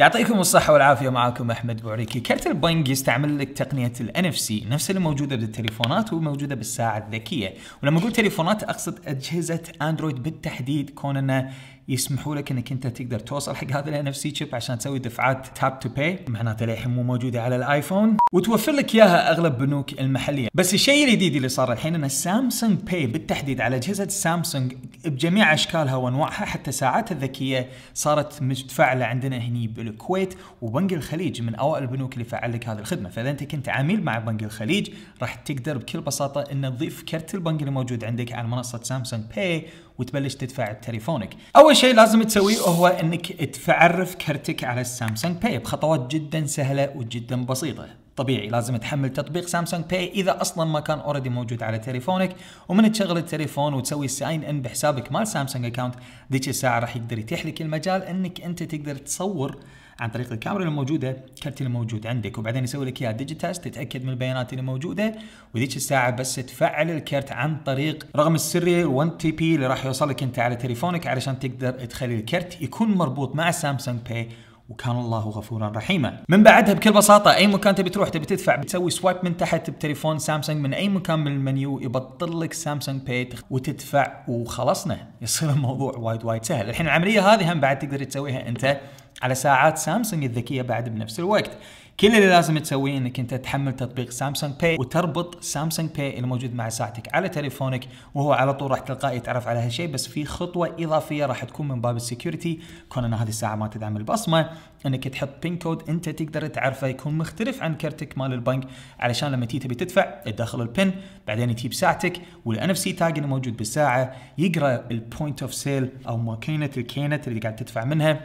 يعطيكم الصحة والعافية معاكم أحمد بوريكي كرت البنك يستعمل لك تقنية الـ NFC نفس اللي موجودة بالتليفونات وموجودة بالساعة الذكية ولما أقول تليفونات أقصد أجهزة أندرويد بالتحديد كون أنه يسمحوا لك انك انت تقدر توصل حق هذا الان اف سي تشيب عشان تسوي دفعات تاب تو باي معناته للحين مو موجوده على الايفون وتوفر لك اياها اغلب بنوك المحليه بس الشيء الجديد اللي صار الحين ان سامسونج باي بالتحديد على اجهزه سامسونج بجميع اشكالها وانواعها حتى ساعاتها الذكيه صارت متفعله عندنا هني بالكويت وبنك الخليج من اوائل البنوك اللي فعل لك هذه الخدمه فاذا انت كنت عميل مع بنك الخليج راح تقدر بكل بساطه ان تضيف كرت البنك اللي موجود عندك على منصه سامسونج باي وتبلش تدفع بتليفونك اول شيء لازم تسويه هو انك تعرف كرتك على السامسونج باي بخطوات جدا سهله وجدا بسيطه طبيعي لازم تحمل تطبيق سامسونج باي اذا اصلا ما كان اوريدي موجود على تليفونك ومن تشغل التليفون وتسوي ساين ان بحسابك مال سامسونج اكونت ذيك الساعه راح يقدر يتيح لك المجال انك انت تقدر تصور عن طريق الكاميرا الموجوده الكرت الموجود عندك وبعدين يسوي لك اياه ديجيتال تتاكد من البيانات اللي موجوده وذيك الساعه بس تفعل الكرت عن طريق رقم السري 1 تي بي اللي راح يوصلك انت على تليفونك علشان تقدر تخلي الكرت يكون مربوط مع سامسونج باي وكان الله غفورا رحيما من بعدها بكل بساطه اي مكان تبي تروح تبي تدفع بتسوي سوايب من تحت بتليفون سامسونج من اي مكان من المنيو يبطل لك سامسونج باي وتدفع وخلصنا يصير الموضوع وايد وايد سهل الحين العمليه هذه هم بعد تقدر تسويها انت على ساعات سامسونج الذكيه بعد بنفس الوقت كل اللي لازم تسويه انك انت تحمل تطبيق سامسونج باي وتربط سامسونج باي الموجود مع ساعتك على تليفونك وهو على طول راح تلقائي يتعرف على هالشيء بس في خطوه اضافيه راح تكون من باب السكيورتي كون ان هذه الساعه ما تدعم البصمه انك تحط بين كود انت تقدر تعرفه يكون مختلف عن كرتك مال البنك علشان لما تي تبي تدفع تدخل البن بعدين تجيب ساعتك والان اف سي تاج اللي موجود بالساعه يقرا البوينت اوف سيل او ماكينه الكينه اللي قاعد تدفع منها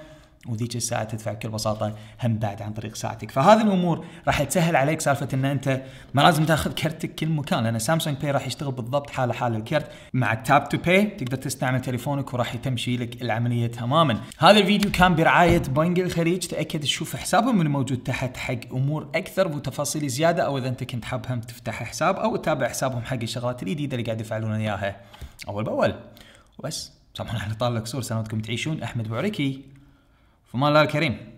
وذيك الساعه تدفع بكل بساطه هم بعد عن طريق ساعتك فهذه الامور راح تسهل عليك سالفه ان انت ما لازم تاخذ كرتك كل مكان لان سامسونج باي راح يشتغل بالضبط حاله حال الكرت مع التاب تو باي تقدر تستعمل تليفونك وراح تمشي لك العمليه تماما هذا الفيديو كان برعايه بنك الخليج تاكد تشوف حسابهم الموجود تحت حق امور اكثر وتفاصيل زياده او اذا انت كنت حاب هم تفتح حساب او تتابع حسابهم حق الشغلات الجديده اللي قاعد يفعلون اياها اول باول وبس سامحوني على طال الكسور سلامتكم تعيشون احمد بوعريكي في امان الله الكريم